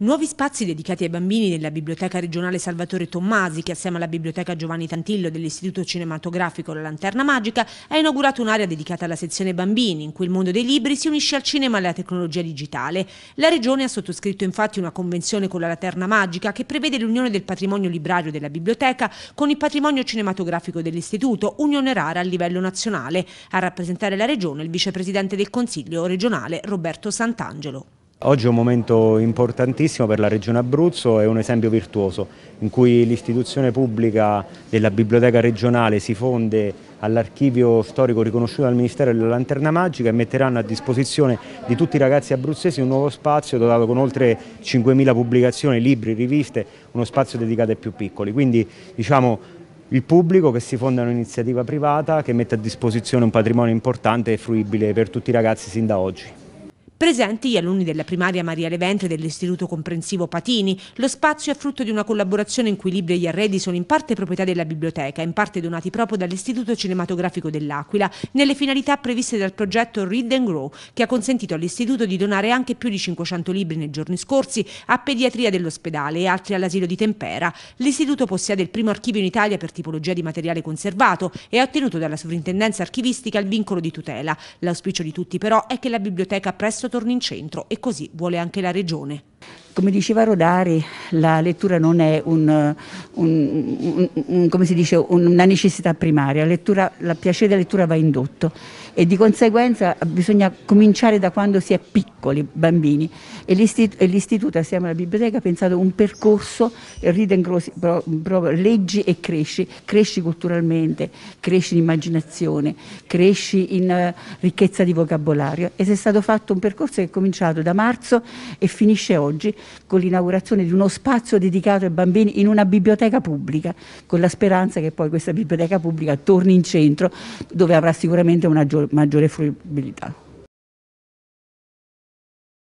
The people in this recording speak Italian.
Nuovi spazi dedicati ai bambini nella Biblioteca regionale Salvatore Tommasi, che assieme alla Biblioteca Giovanni Tantillo dell'Istituto Cinematografico La Lanterna Magica ha inaugurato un'area dedicata alla sezione bambini, in cui il mondo dei libri si unisce al cinema e alla tecnologia digitale. La regione ha sottoscritto infatti una convenzione con la Lanterna Magica che prevede l'unione del patrimonio librario della biblioteca con il patrimonio cinematografico dell'Istituto, unione rara a livello nazionale. A rappresentare la regione il vicepresidente del Consiglio regionale Roberto Sant'Angelo. Oggi è un momento importantissimo per la Regione Abruzzo, è un esempio virtuoso in cui l'istituzione pubblica della Biblioteca regionale si fonde all'archivio storico riconosciuto dal Ministero della Lanterna Magica e metteranno a disposizione di tutti i ragazzi abruzzesi un nuovo spazio dotato con oltre 5.000 pubblicazioni, libri, riviste, uno spazio dedicato ai più piccoli. Quindi diciamo il pubblico che si fonda in un'iniziativa privata che mette a disposizione un patrimonio importante e fruibile per tutti i ragazzi sin da oggi. Presenti gli alunni della primaria Maria Levente dell'Istituto Comprensivo Patini, lo spazio è frutto di una collaborazione in cui i libri e gli arredi sono in parte proprietà della biblioteca, in parte donati proprio dall'Istituto Cinematografico dell'Aquila, nelle finalità previste dal progetto Read and Grow, che ha consentito all'Istituto di donare anche più di 500 libri nei giorni scorsi a pediatria dell'ospedale e altri all'asilo di Tempera. L'Istituto possiede il primo archivio in Italia per tipologia di materiale conservato e ha ottenuto dalla sovrintendenza archivistica il vincolo di tutela. L'auspicio di tutti però è che la biblioteca presto adesso torna in centro e così vuole anche la Regione. Come diceva Rodari, la lettura non è un, un, un, dice, una necessità primaria, la lettura, la piacere della lettura va indotto e di conseguenza bisogna cominciare da quando si è piccoli bambini e, l'istituto, e l'istituto assieme alla biblioteca ha pensato un percorso Ridencrosi proprio leggi e cresci, cresci culturalmente, cresci in immaginazione, cresci in eh, ricchezza di vocabolario E si è stato fatto un percorso che è cominciato da marzo e finisce oggi con l'inaugurazione di uno spazio dedicato ai bambini in una biblioteca pubblica, con la speranza che poi questa biblioteca pubblica torni in centro dove avrà sicuramente una, gio- maggiore fruibilità.